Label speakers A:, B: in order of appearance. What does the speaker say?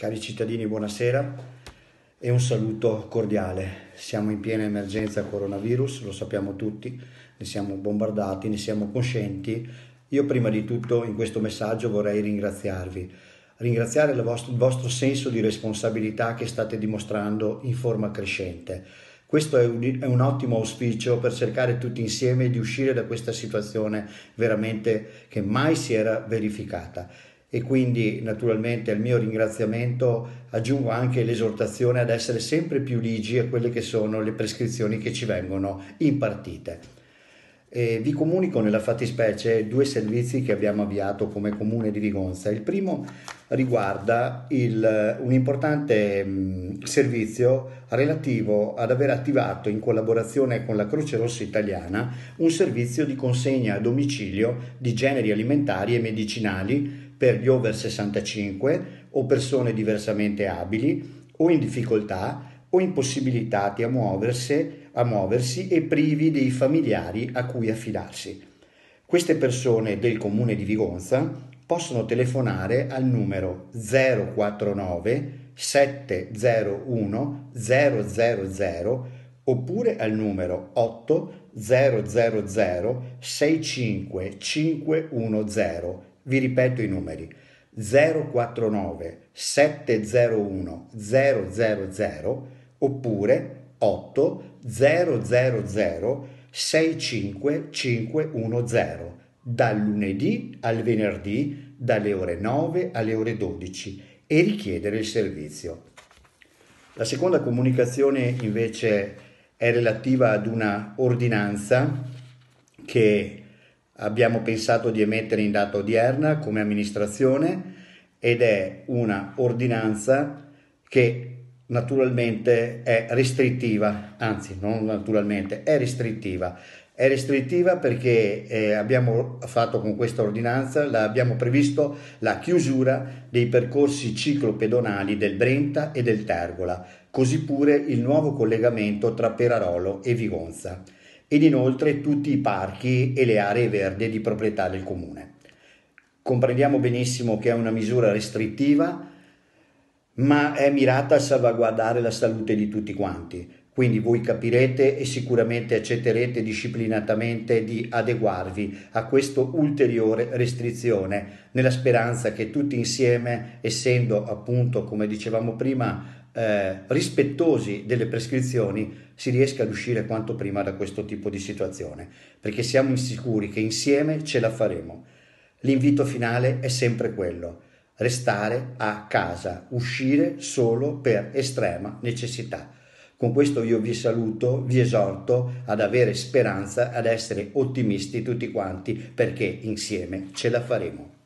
A: Cari cittadini, buonasera e un saluto cordiale. Siamo in piena emergenza coronavirus, lo sappiamo tutti, ne siamo bombardati, ne siamo coscienti. Io prima di tutto in questo messaggio vorrei ringraziarvi, ringraziare il vostro, il vostro senso di responsabilità che state dimostrando in forma crescente. Questo è un, è un, ottimo auspicio per cercare tutti insieme di uscire da questa situazione veramente che mai si era verificata e quindi naturalmente al mio ringraziamento aggiungo anche l'esortazione ad essere sempre più ligi a quelle che sono le prescrizioni che ci vengono impartite. Eh, vi comunico nella fattispecie due servizi che abbiamo avviato come comune di Vigonza. Il primo riguarda il, un importante mh, servizio relativo ad aver attivato in collaborazione con la Croce Rossa Italiana un servizio di consegna a domicilio di generi alimentari e medicinali per gli over 65 o persone diversamente abili o in difficoltà o impossibilitati a muoversi, a muoversi e privi dei familiari a cui affidarsi. Queste persone del comune di Vigonza possono telefonare al numero 049 701 000 oppure al numero 8000 65510. Vi ripeto i numeri 049 701 000 oppure 8 000 65510 dal lunedì al venerdì dalle ore 9 alle ore 12 e richiedere il servizio. La seconda comunicazione invece è relativa ad una ordinanza che abbiamo pensato di emettere in data odierna come amministrazione ed è una ordinanza che naturalmente è restrittiva, anzi non naturalmente, è restrittiva. È restrittiva perché eh, abbiamo fatto con questa ordinanza, la, abbiamo previsto la chiusura dei percorsi ciclopedonali del Brenta e del Tergola, così pure il nuovo collegamento tra Perarolo e Vigonza ed inoltre tutti i parchi e le aree verde di proprietà del comune. Comprendiamo benissimo che è una misura restrittiva ma è mirata a salvaguardare la salute di tutti quanti. Quindi voi capirete e sicuramente accetterete disciplinatamente di adeguarvi a questa ulteriore restrizione, nella speranza che tutti insieme, essendo appunto, come dicevamo prima, eh, rispettosi delle prescrizioni, si riesca ad uscire quanto prima da questo tipo di situazione, perché siamo sicuri che insieme ce la faremo. L'invito finale è sempre quello restare a casa, uscire solo per estrema necessità. Con questo io vi saluto, vi esorto ad avere speranza, ad essere ottimisti tutti quanti, perché insieme ce la faremo.